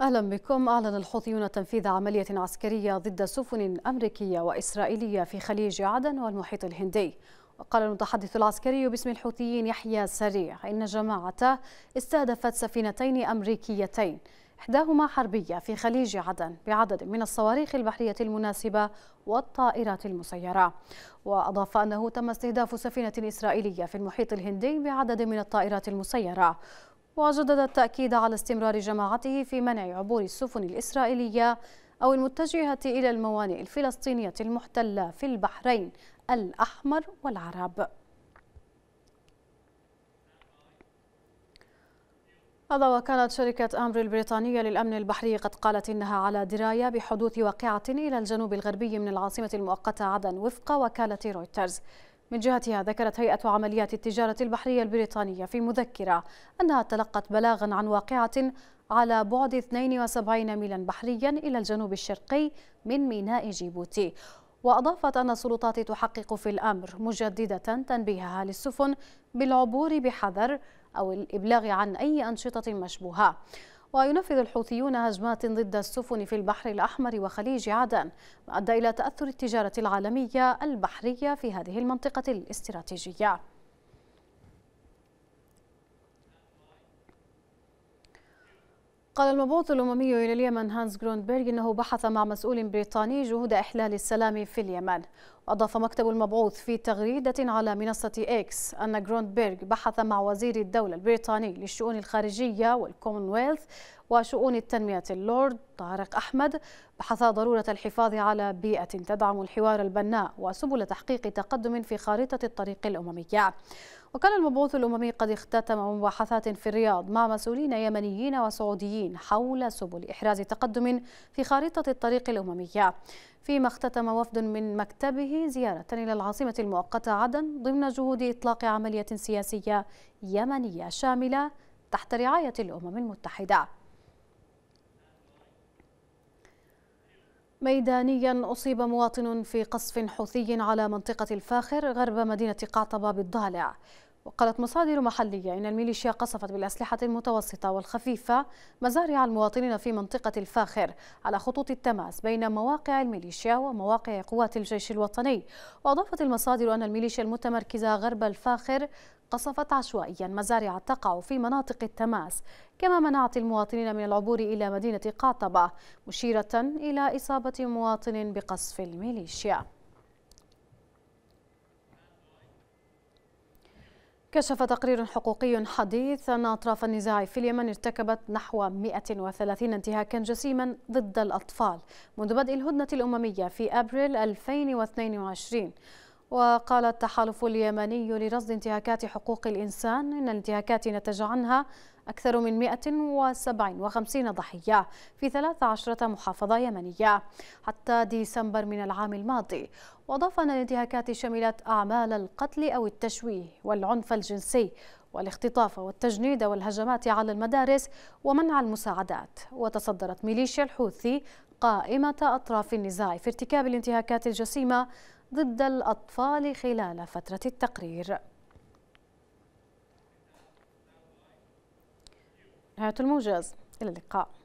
أهلا بكم أعلن الحوثيون تنفيذ عملية عسكرية ضد سفن أمريكية وإسرائيلية في خليج عدن والمحيط الهندي وقال المتحدث العسكري باسم الحوثيين يحيى سريع إن جماعته استهدفت سفينتين أمريكيتين إحداهما حربية في خليج عدن بعدد من الصواريخ البحرية المناسبة والطائرات المسيرة وأضاف أنه تم استهداف سفينة إسرائيلية في المحيط الهندي بعدد من الطائرات المسيرة وجدد التأكيد على استمرار جماعته في منع عبور السفن الإسرائيلية أو المتجهة إلى الموانئ الفلسطينية المحتلة في البحرين الأحمر والعرب هذا وكانت شركة أمر البريطانية للأمن البحري قد قالت إنها على دراية بحدوث واقعة إلى الجنوب الغربي من العاصمة المؤقتة عدن وفق وكالة رويترز من جهتها ذكرت هيئة عمليات التجارة البحرية البريطانية في مذكرة أنها تلقت بلاغا عن واقعة على بعد 72 ميلا بحريا إلى الجنوب الشرقي من ميناء جيبوتي وأضافت أن السلطات تحقق في الأمر مجددة تنبيهها للسفن بالعبور بحذر أو الإبلاغ عن أي أنشطة مشبوهة وينفذ الحوثيون هجمات ضد السفن في البحر الأحمر وخليج عدن ما أدى إلى تأثر التجارة العالمية البحرية في هذه المنطقة الاستراتيجية قال المبعوث الأممي إلى اليمن هانس جروندبرغ أنه بحث مع مسؤول بريطاني جهود إحلال السلام في اليمن أضاف مكتب المبعوث في تغريدة على منصة إكس أن جروندبرغ بحث مع وزير الدولة البريطاني للشؤون الخارجية والكومنولث وشؤون التنمية اللورد طارق أحمد بحث ضرورة الحفاظ على بيئة تدعم الحوار البناء وسبل تحقيق تقدم في خارطة الطريق الأممية وكان المبعوث الأممي قد اختتم مباحثات في الرياض مع مسؤولين يمنيين وسعوديين حول سبل إحراز تقدم في خارطة الطريق الأممية فيما اختتم وفد من مكتبه زيارة إلى العاصمة المؤقتة عدن ضمن جهود إطلاق عملية سياسية يمنية شاملة تحت رعاية الأمم المتحدة ميدانيا أصيب مواطن في قصف حوثي على منطقة الفاخر غرب مدينة قعطبة بالضالع وقالت مصادر محلية إن الميليشيا قصفت بالأسلحة المتوسطة والخفيفة مزارع المواطنين في منطقة الفاخر على خطوط التماس بين مواقع الميليشيا ومواقع قوات الجيش الوطني وأضافت المصادر أن الميليشيا المتمركزة غرب الفاخر قصفت عشوائيا مزارع تقع في مناطق التماس كما منعت المواطنين من العبور إلى مدينة قاطبة مشيرة إلى إصابة مواطن بقصف الميليشيا كشف تقرير حقوقي حديث أن أطراف النزاع في اليمن ارتكبت نحو 130 انتهاكا جسيما ضد الأطفال منذ بدء الهدنة الأممية في أبريل 2022 وقال التحالف اليمني لرصد انتهاكات حقوق الإنسان إن الانتهاكات نتج عنها أكثر من 157 ضحية في 13 محافظة يمنية حتى ديسمبر من العام الماضي وأضاف أن الانتهاكات شملت أعمال القتل أو التشويه والعنف الجنسي والاختطاف والتجنيد والهجمات على المدارس ومنع المساعدات وتصدرت ميليشيا الحوثي قائمة أطراف النزاع في ارتكاب الانتهاكات الجسيمة ضد الأطفال خلال فترة التقرير نهاية الموجز إلى اللقاء